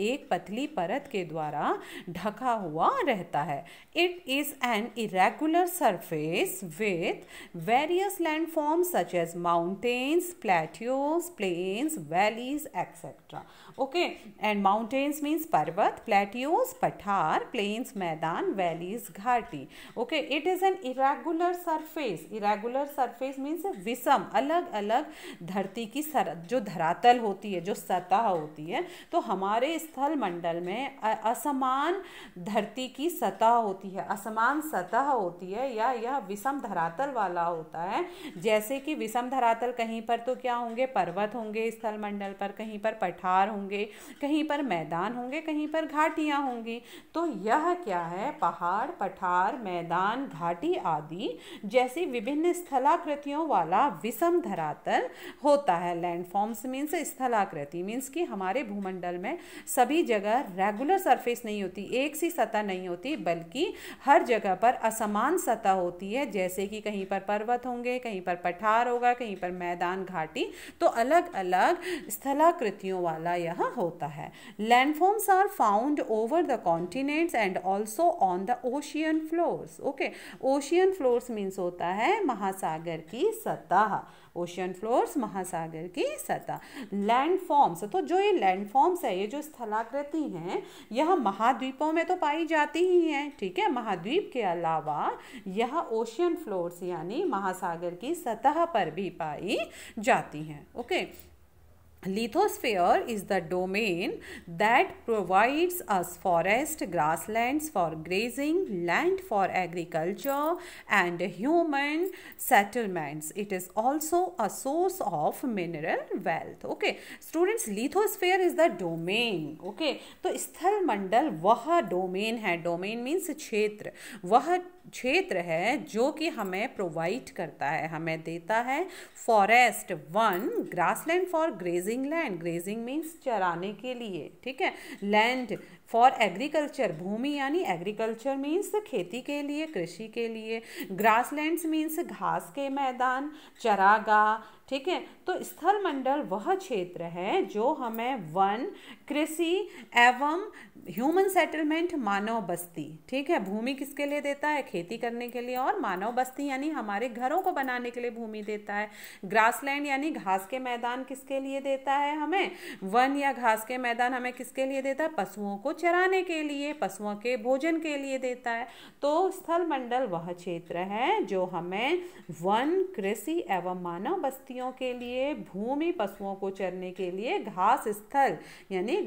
एक पतली परत के द्वारा ढका हुआ रहता है it is an irregular surface with various landforms such as mountains plateaus plains valleys etcetera okay and mountains means पर्वत प्लेट्यूज पठार प्लेन्स मैदान वैलीज घाटी okay it is an irregular surface irregular surface means विषम अलग अलग धरती की sir जो धरातल होती है जो सतह होती है तो हमारे स्थल मंडल में असमान धरती की सतह होती है असमान सतह होती है या यह विषम धरातल वाला होता है जैसे कि विषम धरातल कहीं पर तो क्या होंगे पर्वत होंगे स्थल मंडल पर कहीं पर पठार होंगे होंगे कहीं पर मैदान होंगे कहीं पर घाटियाँ होंगी तो यह क्या है पहाड़ पठार मैदान घाटी आदि जैसी विभिन्न स्थलाकृतियों वाला विषम धरातल होता है लैंडफॉर्म्स मीन्स स्थलाकृति मीन्स कि हमारे भूमंडल में सभी जगह रेगुलर सरफेस नहीं होती एक सी सतह नहीं होती बल्कि हर जगह पर असमान सतह होती है जैसे कि कहीं पर पर्वत होंगे कहीं पर पठार होगा कहीं पर मैदान घाटी तो अलग अलग स्थलाकृतियों वाला यह यहाँ होता है landforms are found over the continents and also on the ocean floors okay ocean floors means होता है महासागर की सतह ओशियन फ्लोर्स महासागर की सतह लैंडफॉर्म्स तो जो ये लैंडफॉर्म्स है ये जो स्थलाकृति हैं यह महाद्वीपों में तो पाई जाती ही हैं ठीक है महाद्वीप के अलावा यह ओशियन फ्लोर्स यानी महासागर की सतह पर भी पाई जाती हैं okay Lithosphere is the domain that provides us forest, grasslands for grazing, land for agriculture and human settlements. It is also a source of mineral wealth. Okay. Students, lithosphere is the domain. Okay. so isthal mandal, vaha domain hai. Domain means chetra. Vaha क्षेत्र है जो कि हमें provide करता है हमें देता है फॉरेस्ट वन grassland for grazing land grazing means चराने के लिए ठीक है लैंड फॉर एग्रीकल्चर भूमि यानी एग्रीकल्चर मीन्स खेती के लिए कृषि के लिए ग्रासलैंड्स मीन्स घास के मैदान चरागा ठीक है तो स्थल मंडल वह क्षेत्र है जो हमें वन कृषि एवं ह्यूमन सेटलमेंट मानव बस्ती ठीक है भूमि किसके लिए देता है खेती करने के लिए और मानव बस्ती यानी हमारे घरों को बनाने के लिए भूमि देता है ग्रासलैंड यानी घास के मैदान किसके लिए देता है हमें वन या घास के मैदान हमें किसके लिए देता है पशुओं को चराने के लिए पशुओं के भोजन के लिए देता है तो स्थल मंडल वह क्षेत्र है जो हमें वन कृषि एवं मानव बस्तियों के लिए भूमि पशुओं को चरने के लिए घास स्थल यानी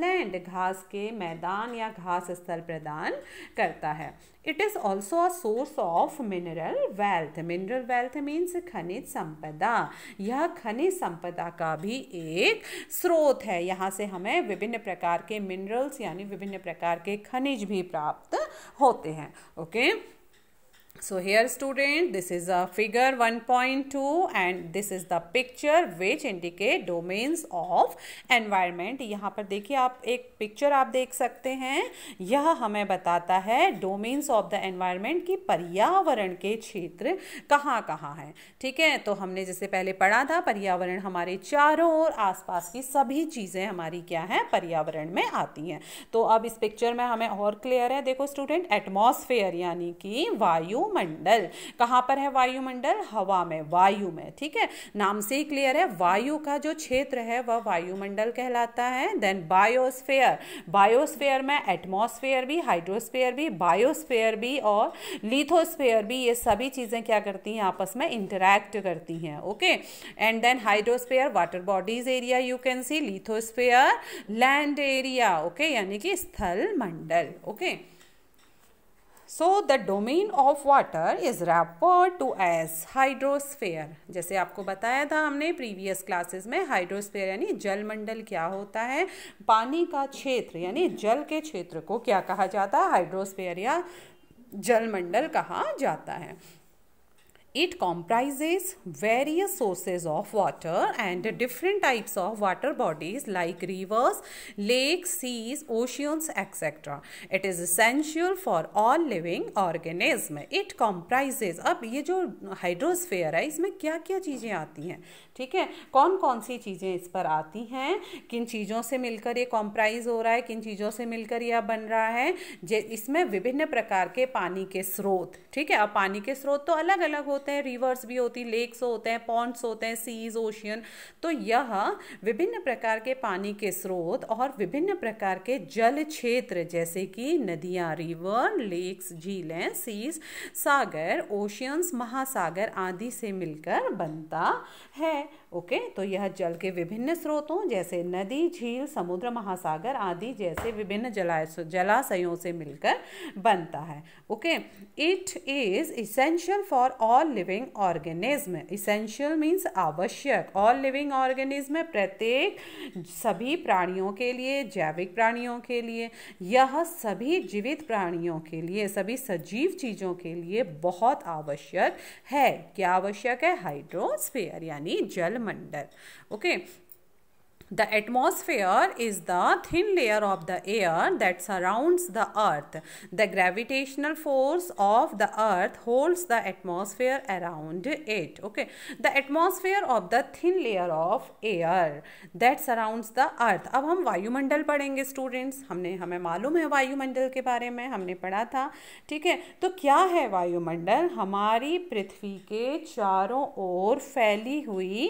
लैंड घास के मैदान या घास स्थल प्रदान करता है it is also a source of mineral wealth mineral wealth means खनिज संपदा यह खनिज संपदा का भी एक स्रोत है यहाँ से हमें विभिन्न प्रकार के मिनरल्स यानी विभिन्न प्रकार के खनिज भी प्राप्त होते हैं okay okay? So here student, this is a figure 1.2 and this is the picture which indicate domains of environment. यहाँ पर देखिए आप एक picture आप देख सकते हैं यह हमें बताता है domains of the environment की पर्यावरण के क्षेत्र कहाँ कहाँ हैं ठीक है तो हमने जैसे पहले पढ़ा था पर्यावरण हमारे चारों ओर आसपास की सभी चीज़ें हमारी क्या हैं पर्यावरण में आती हैं तो अब इस पिक्चर में हमें और क्लियर है देखो स्टूडेंट atmosphere यानी कि वायु वायुमंडल कहाँ पर है वायुमंडल हवा में वायु में ठीक है नाम से ही क्लियर है वायु का जो क्षेत्र है वह वायुमंडल कहलाता है देन बायोस्फेयर बायोस्फेयर में एटमॉस्फेयर भी हाइड्रोस्फेयर भी बायोस्फेयर भी और लिथोस्फेयर भी ये सभी चीज़ें क्या करती हैं आपस में इंटरैक्ट करती हैं okay and then hydrosphere water bodies area you can see lithosphere land area okay यानी कि स्थल मंडल okay okay? So the domain of water is referred to as hydrosphere जैसे आपको बताया था हमने प्रीवियस क्लासेस में हाइड्रोस्फेयर यानी जलमंडल क्या होता है पानी का क्षेत्र यानी जल के क्षेत्र को क्या कहा जाता है हाइड्रोस्फेयर या जलमंडल कहा जाता है It comprises various sources of water and different types of water bodies like rivers, lakes, seas, oceans, etc. It is essential for all living organism. It comprises अब ये जो हाइड्रोस्फेयर है इसमें क्या क्या चीज़ें आती हैं ठीक है कौन कौन सी चीज़ें इस पर आती हैं किन चीज़ों से मिलकर ये कॉम्प्राइज हो रहा है किन चीज़ों से मिलकर यह बन रहा है इसमें विभिन्न प्रकार के पानी के स्रोत ठीक है अब पानी के स्रोत तो अलग अलग होते होते हैं रिवर्स भी होती लेक्स होते हैं पॉन्ड्स होते हैं सीज ओशियन तो यह विभिन्न प्रकार के पानी के स्रोत और विभिन्न प्रकार के जल क्षेत्र जैसे कि नदियाँ रिवर लेक्स झीलें सीज सागर ओशियंस महासागर आदि से मिलकर बनता है ओके तो यह जल के विभिन्न स्रोतों जैसे नदी झील समुद्र महासागर आदि जैसे विभिन्न जलाय जलाशयों से मिलकर बनता है okay it is essential for all living organism essential means आवश्यक ऑल लिविंग ऑर्गेनिज्म प्रत्येक सभी प्राणियों के लिए जैविक प्राणियों के लिए यह सभी जीवित प्राणियों के लिए सभी सजीव चीज़ों के लिए बहुत आवश्यक है क्या आवश्यक है हाइड्रोस्फेयर यानी जल Okay, The atmosphere is the thin layer of the air that surrounds the earth. The gravitational force of the earth holds the atmosphere around it. Okay. The atmosphere of the thin layer of air that surrounds the earth. ab hum vayumandal padhenge students humne hame malum hai vayumandal ke bare mein humne padha tha theek hai to kya hai vayumandal hamari prithvi ke charon or phaili hui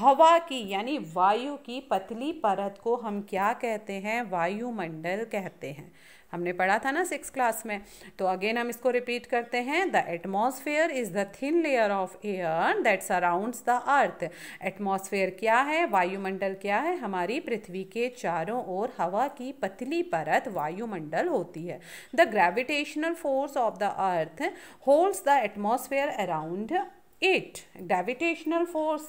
hawa ki yani vayu ki पतली परत को हम क्या कहते हैं वायुमंडल कहते हैं हमने पढ़ा था ना सिक्स क्लास में तो अगेन हम इसको रिपीट करते हैं the atmosphere is the thin layer of air that surrounds the earth atmosphere क्या है वायुमंडल क्या है हमारी पृथ्वी के चारों ओर हवा की पतली परत वायुमंडल होती है the gravitational force of the earth holds the atmosphere around it gravitational force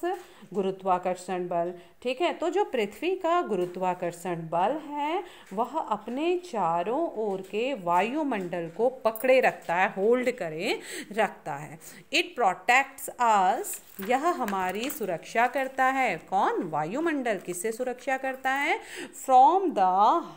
गुरुत्वाकर्षण बल ठीक है तो जो पृथ्वी का गुरुत्वाकर्षण बल है वह अपने चारों ओर के वायुमंडल को पकड़े रखता है होल्ड करे रखता है इट प्रोटेक्ट्स आस यह हमारी सुरक्षा करता है कौन वायुमंडल किससे सुरक्षा करता है from the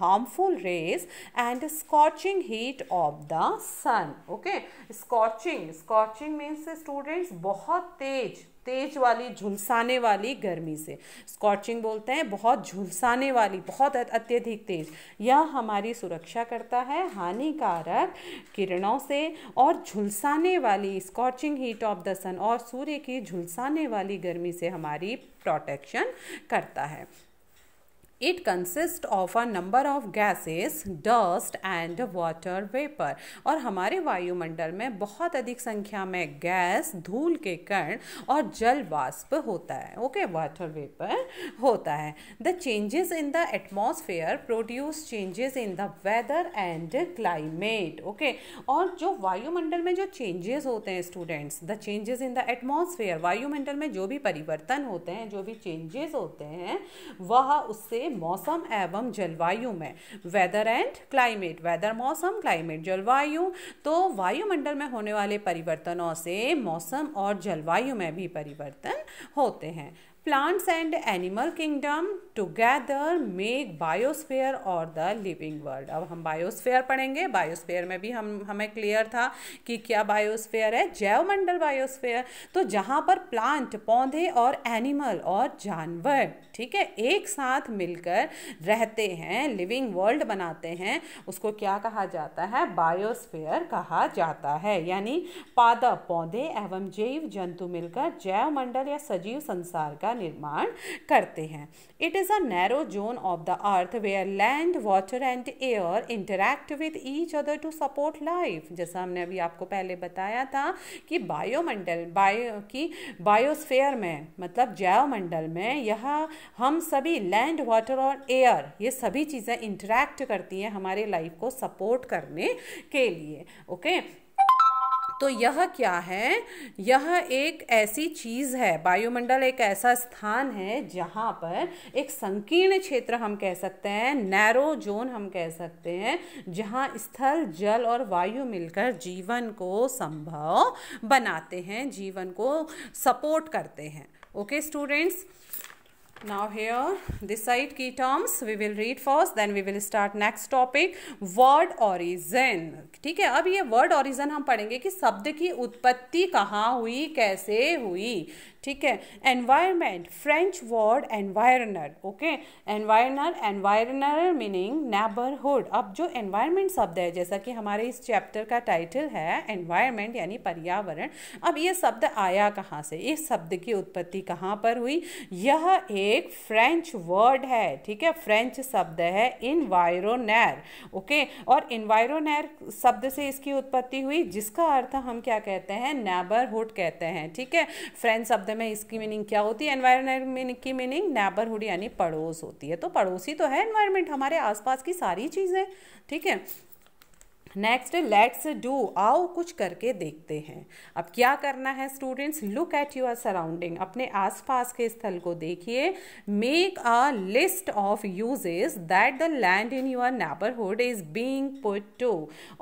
harmful rays and scorching heat of the sun okay scorching scorching means students बहुत तेज तेज वाली झुलसाने वाली गर्मी से स्कॉचिंग बोलते हैं बहुत झुलसाने वाली बहुत अत्यधिक तेज यह हमारी सुरक्षा करता है हानिकारक किरणों से और झुलसाने वाली scorching heat of the sun और सूर्य की झुलसाने वाली गर्मी से हमारी प्रोटेक्शन करता है it consist of a number of gases dust and water vapour और हमारे वायुमंडल में बहुत अधिक संख्या में गैस धूल के कण और जल वाष्प होता है ओके वाटर वेपर होता है the changes in the atmosphere produce changes in the weather and climate okay और जो वायुमंडल में जो चेंजेस होते हैं students the changes in the atmosphere वायुमंडल में जो भी परिवर्तन होते हैं जो भी चेंजेस होते हैं वह उससे मौसम एवं जलवायु में वेदर एंड क्लाइमेट वेदर मौसम क्लाइमेट जलवायु तो वायुमंडल में होने वाले परिवर्तनों से मौसम और जलवायु में भी परिवर्तन होते हैं plants and animal kingdom together make biosphere और द लिविंग वर्ल्ड अब हम biosphere पढ़ेंगे biosphere में भी हम हमें क्लियर था कि क्या biosphere है जैवमंडल मंडल बायोस्फेयर तो जहाँ पर प्लांट पौधे और एनिमल और जानवर ठीक है एक साथ मिलकर रहते हैं लिविंग वर्ल्ड बनाते हैं उसको क्या कहा जाता है बायोस्फेयर कहा जाता है यानी पादप पौधे एवं जैव जंतु मिलकर जैव मंडल या सजीव संसार का का निर्माण करते हैं it is a narrow zone of the earth where land water and air interact with each other to support life जैसा हमने अभी आपको पहले बताया था कि बायोमंडल बायो की बायोस्फेयर में मतलब जैवमंडल में यह हम सभी लैंड वाटर और एयर ये सभी चीज़ें इंटरैक्ट करती हैं हमारे लाइफ को सपोर्ट करने के लिए ओके okay? तो यह क्या है यह एक ऐसी चीज़ है वायुमंडल एक ऐसा स्थान है जहाँ पर एक संकीर्ण क्षेत्र हम कह सकते हैं नैरो जोन हम कह सकते हैं जहाँ स्थल जल और वायु मिलकर जीवन को संभव बनाते हैं जीवन को सपोर्ट करते हैं okay students now here this side key terms we will read first then we will start next topic word origin ठीक है अब ये word origin हम पढ़ेंगे कि शब्द की उत्पत्ति कहाँ हुई कैसे हुई ठीक है environment French word environner okay environner environner meaning neighbourhood अब जो एनवायरमेंट शब्द है जैसा कि हमारे इस चैप्टर का टाइटल है एनवायरमेंट यानी पर्यावरण अब ये शब्द आया कहाँ से इस शब्द की उत्पत्ति कहाँ पर हुई यह एक फ्रेंच वर्ड है ठीक है फ्रेंच शब्द है इनवायरोनैर ओके और इन्वायरोनैर शब्द से इसकी उत्पत्ति हुई जिसका अर्थ हम क्या कहते हैं नेबरहुड कहते हैं ठीक है फ्रेंच शब्द माध्यम है इसकी मीनिंग क्या होती है एनवायरमेंट की मीनिंग नेबरहुड यानी पड़ोस होती है तो पड़ोसी तो है एनवायरमेंट हमारे आसपास की सारी चीज़ें ठीक है नेक्स्ट लेट्स डू आओ कुछ करके देखते हैं अब क्या करना है students look at your surrounding अपने आसपास के स्थल को देखिए make a list of uses that the land in your neighbourhood is being put to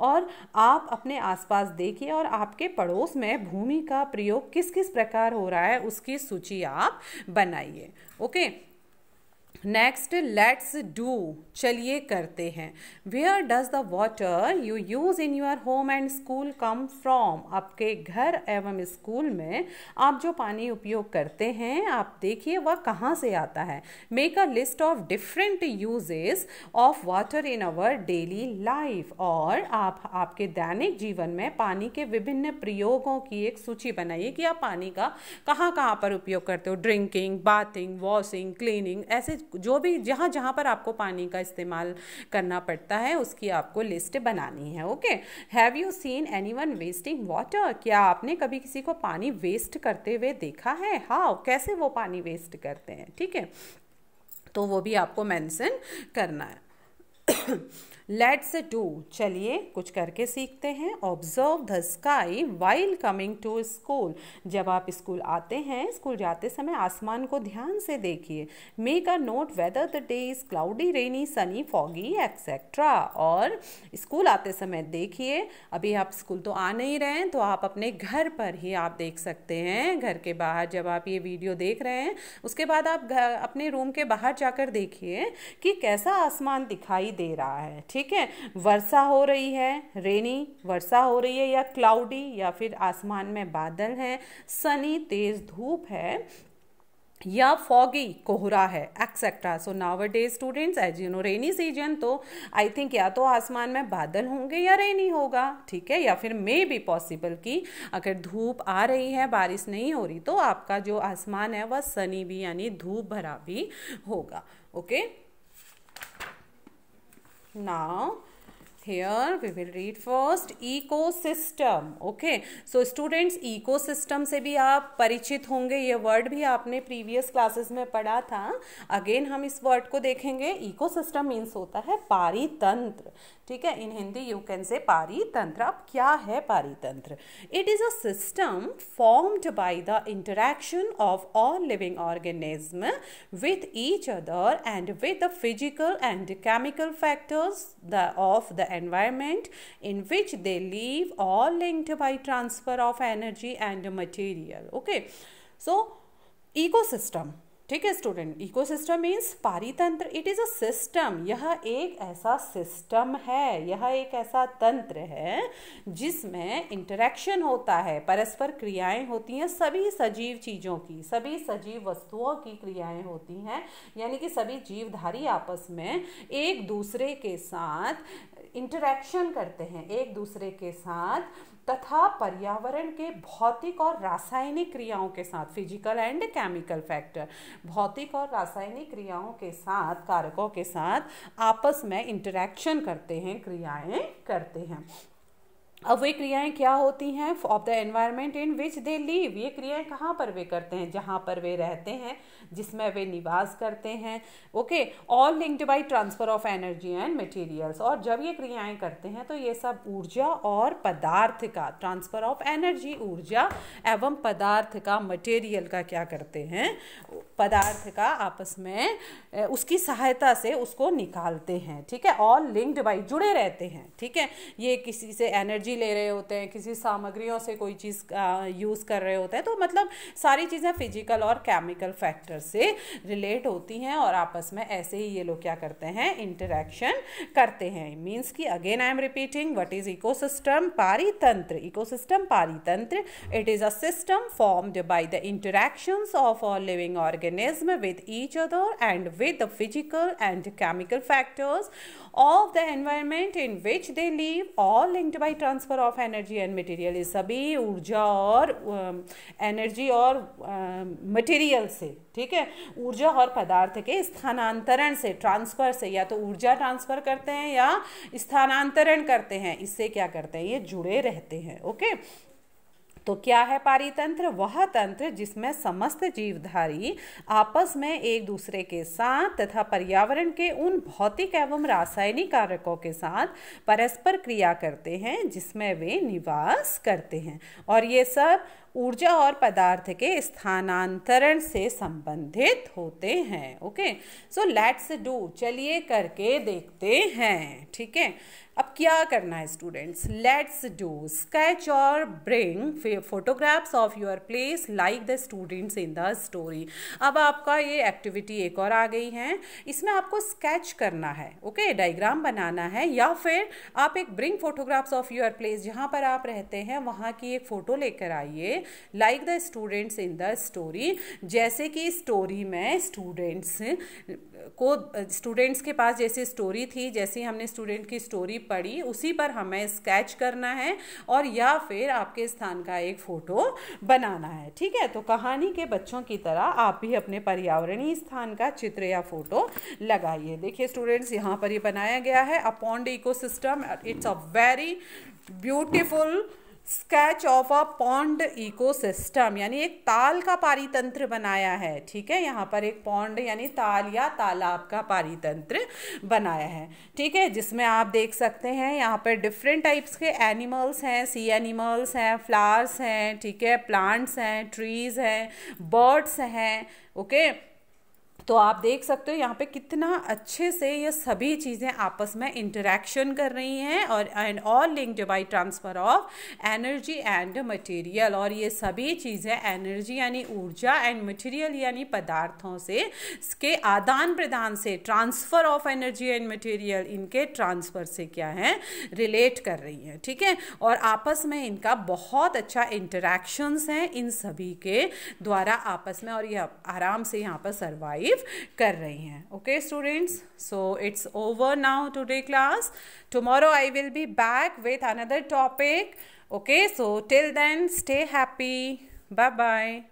और आप अपने आसपास देखिए और आपके पड़ोस में भूमि का प्रयोग किस किस प्रकार हो रहा है उसकी सूची आप बनाइए okay okay? Next let's do चलिए करते हैं where does the water you use in your home and school come from आपके घर एवं स्कूल में आप जो पानी उपयोग करते हैं आप देखिए वह कहाँ से आता है make a list of different uses of water in our daily life और आप आपके दैनिक जीवन में पानी के विभिन्न प्रयोगों की एक सूची बनाइए कि आप पानी का कहाँ कहाँ पर उपयोग करते हो ड्रिंकिंग बाथिंग वॉशिंग क्लीनिंग ऐसे जो भी जहाँ जहाँ पर आपको पानी का इस्तेमाल करना पड़ता है उसकी आपको लिस्ट बनानी है okay have you seen anyone wasting water क्या आपने कभी किसी को पानी वेस्ट करते हुए देखा है हाँ कैसे वो पानी वेस्ट करते हैं ठीक है तो वो भी आपको मेंशन करना है लेट्स डू चलिए कुछ करके सीखते हैं observe the sky while coming to school जब आप स्कूल आते हैं स्कूल जाते समय आसमान को ध्यान से देखिए make a note whether the day is cloudy rainy sunny foggy etcetera और स्कूल आते समय देखिए अभी आप स्कूल तो आ नहीं रहे हैं तो आप अपने घर पर ही आप देख सकते हैं घर के बाहर जब आप ये वीडियो देख रहे हैं उसके बाद आप घर अपने रूम के बाहर जाकर देखिए कि कैसा आसमान दिखाई दे रहा है ठीक ठीक है वर्षा हो रही है रेनी वर्षा हो रही है या क्लाउडी या फिर आसमान में बादल हैं सनी तेज़ धूप है या फॉगी कोहरा है एक्सेट्रा सो नावर डे students as you know rainy season तो आई थिंक या तो आसमान में बादल होंगे या रेनी होगा ठीक है या फिर मे भी पॉसिबल कि अगर धूप आ रही है बारिश नहीं हो रही तो आपका जो आसमान है वह सनी भी यानी धूप भरा भी होगा okay okay? Now, here we will read first ecosystem okay so students ecosystem से भी आप परिचित होंगे ये word भी आपने previous classes में पढ़ा था again हम इस word को देखेंगे ecosystem means होता है पारितंत्र ठीक है इन हिंदी यू कैन से पारितंत्र अब क्या है पारीतंत्र it is a system formed by the interaction of all living organism with each other and with the physical and chemical factors the of the environment in which they live all linked by transfer of energy and material okay so ecosystem ठीक है student ecosystem means पारितंत्र it is a system यह एक ऐसा system है यह एक ऐसा तंत्र है जिसमें इंटरेक्शन होता है परस्पर क्रियाएं होती हैं सभी सजीव चीज़ों की सभी सजीव वस्तुओं की क्रियाएं होती हैं यानी कि सभी जीवधारी आपस में एक दूसरे के साथ इंटरेक्शन करते हैं एक दूसरे के साथ तथा पर्यावरण के भौतिक और रासायनिक क्रियाओं के साथ फिजिकल एंड केमिकल फैक्टर भौतिक और रासायनिक क्रियाओं के साथ कारकों के साथ आपस में इंटरेक्शन करते हैं क्रियाएं करते हैं अब वे क्रियाएं क्या होती हैं of the environment in which they live ये क्रियाएं कहाँ पर वे करते हैं जहाँ पर वे रहते हैं जिसमें वे निवास करते हैं okay all linked by transfer of energy and materials और जब ये क्रियाएं करते हैं तो ये सब ऊर्जा और पदार्थ का ट्रांसफर ऑफ एनर्जी ऊर्जा एवं पदार्थ का मटेरियल का क्या करते हैं पदार्थ का आपस में उसकी सहायता से उसको निकालते हैं ठीक है ऑल लिंक्ड बाई जुड़े रहते हैं ठीक है ये किसी से एनर्जी एनर्जी ले रहे होते हैं किसी सामग्रियों से कोई चीज़ यूज़ कर रहे होते हैं तो मतलब सारी चीज़ें फिजिकल और केमिकल फैक्टर से रिलेट होती हैं और आपस में ऐसे ही ये लोग क्या करते हैं इंटरेक्शन करते हैं मीन्स कि again I am repeating what is ecosystem पारितंत्र इको सिस्टम पारितंत्र it is a system formed by the interaction of all living organism with each other and with the physical and chemical factors of the environment in which they live all linked by trans transfer of energy and material ये सभी ऊर्जा और energy um, और material um, से ठीक है ऊर्जा और पदार्थ के स्थानांतरण से ट्रांसफर से या तो ऊर्जा ट्रांसफर करते हैं या स्थानांतरण करते हैं इससे क्या करते हैं ये जुड़े रहते हैं ओके तो क्या है पारितंत्र वह तंत्र जिसमें समस्त जीवधारी आपस में एक दूसरे के साथ तथा पर्यावरण के उन भौतिक एवं रासायनिक कारकों के साथ परस्पर क्रिया करते हैं जिसमें वे निवास करते हैं और ये सब ऊर्जा और पदार्थ के स्थानांतरण से संबंधित होते हैं ओके सो लेट्स डू चलिए करके देखते हैं ठीक है अब क्या करना है स्टूडेंट्स लेट्स डू स्केच और bring photographs of your place like the students in the story अब आपका ये एक्टिविटी एक और आ गई है इसमें आपको स्केच करना है ओके okay? डायग्राम बनाना है या फिर आप एक bring photographs of your place जहाँ पर आप रहते हैं वहाँ की एक फ़ोटो लेकर आइए like the students in the story जैसे कि स्टोरी में स्टूडेंट्स को स्टूडेंट्स के पास जैसे स्टोरी थी जैसे हमने स्टूडेंट की स्टोरी पढ़ी उसी पर हमें स्केच करना है और या फिर आपके स्थान का एक फ़ोटो बनाना है ठीक है तो कहानी के बच्चों की तरह आप भी अपने पर्यावरणीय स्थान का चित्र या फ़ोटो लगाइए देखिए स्टूडेंट्स यहाँ पर ये बनाया गया है a pond ecosystem it's a very beautiful sketch of a pond ecosystem यानी एक ताल का पारितंत्र बनाया है ठीक है यहाँ पर एक पॉन्ड यानी ताल या तालाब का पारितंत्र बनाया है ठीक है जिसमें आप देख सकते हैं यहाँ पर डिफरेंट टाइप्स के एनिमल्स हैं सी एनिमल्स हैं फ्लावर्स हैं ठीक है प्लांट्स हैं ट्रीज हैं बर्ड्स हैं ओके okay? तो आप देख सकते हो यहाँ पे कितना अच्छे से ये सभी चीज़ें आपस में इंटरेक्शन कर रही हैं और and all linked by transfer of energy and material और ये सभी चीज़ें एनर्जी यानी ऊर्जा एंड मटेरियल यानी पदार्थों से के आदान प्रदान से transfer of energy and material इनके ट्रांसफ़र से क्या है रिलेट कर रही हैं ठीक है ठीके? और आपस में इनका बहुत अच्छा इंटरेक्शन्स हैं इन सभी के द्वारा आपस में और ये आराम से यहाँ पर सर्वाइव अचीव कर रही हैं okay students so it's over now today class tomorrow I will be back with another topic okay so till then stay happy bye bye